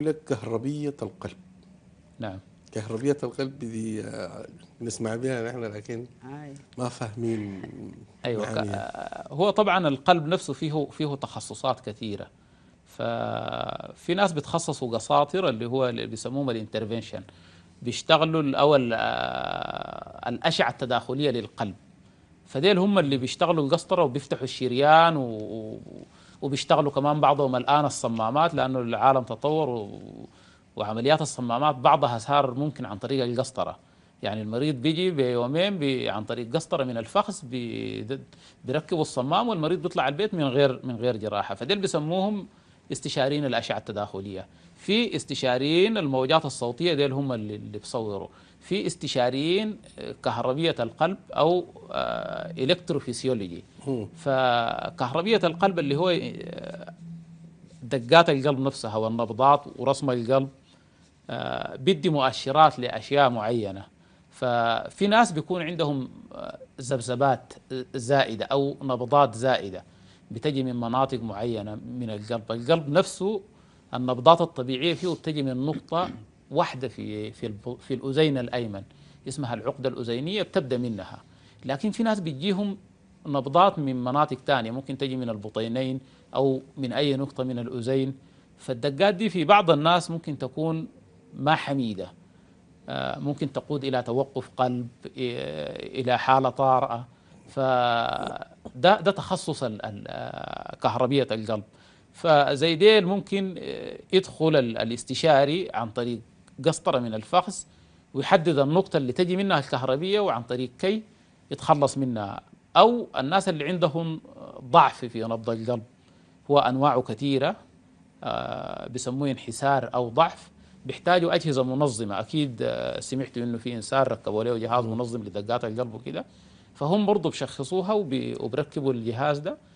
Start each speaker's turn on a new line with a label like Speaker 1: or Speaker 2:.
Speaker 1: لك كهربية القلب نعم كهربية القلب دي آه، نسمع بها نحن لكن ما فاهمين ايوه آه، هو طبعا القلب نفسه فيه فيه تخصصات كثيره ففي ناس بتخصصوا قساطره اللي هو اللي بيسموهم الانترفنشن بيشتغلوا او آه، الاشعه التداخليه للقلب فديل هم اللي بيشتغلوا القسطره وبيفتحوا الشريان و وبيشتغلوا كمان بعضهم الان الصمامات لانه العالم تطور و... وعمليات الصمامات بعضها صار ممكن عن طريق القسطره يعني المريض بيجي بيومين بي عن طريق قسطره من الفخذ بي... بيركبوا الصمام والمريض بيطلع البيت من غير من غير جراحه فدول بيسموهم استشارين الاشعه التداخليه في استشارين الموجات الصوتيه ديل هم اللي بيصوروا في استشاريين آه، كهربية القلب أو إلكتروفيسيولوجي آه، فكهربية القلب اللي هو آه، دقات القلب نفسها والنبضات ورسم القلب بدي مؤشرات لأشياء معينة ففي ناس بيكون عندهم ذبذبات زائدة أو نبضات زائدة بتجي من مناطق معينة من القلب القلب نفسه النبضات الطبيعية فيه بتجي من نقطة واحدة في في في الأذين الأيمن اسمها العقدة الأذينية بتبدأ منها لكن في ناس بتجيهم نبضات من مناطق ثانيه ممكن تجي من البطينين أو من أي نقطة من الأذين فالدقات دي في بعض الناس ممكن تكون ما حميدة آه، ممكن تقود إلى توقف قلب إلى حالة طارئة ف ده ده تخصص آه، كهربية القلب فزي ديل ممكن آه، يدخل الاستشاري عن طريق قسطرة من الفحص ويحدد النقطة اللي تجي منها الكهربية وعن طريق كي يتخلص منها أو الناس اللي عندهم ضعف في نبض القلب هو أنواعه كثيرة آه، بسموه انحسار أو ضعف بيحتاجوا أجهزة منظمة أكيد آه، سمعتوا إنه في إنسان ركبوا له جهاز منظم لدقات القلب وكده فهم برضه بشخصوها وبركبوا الجهاز ده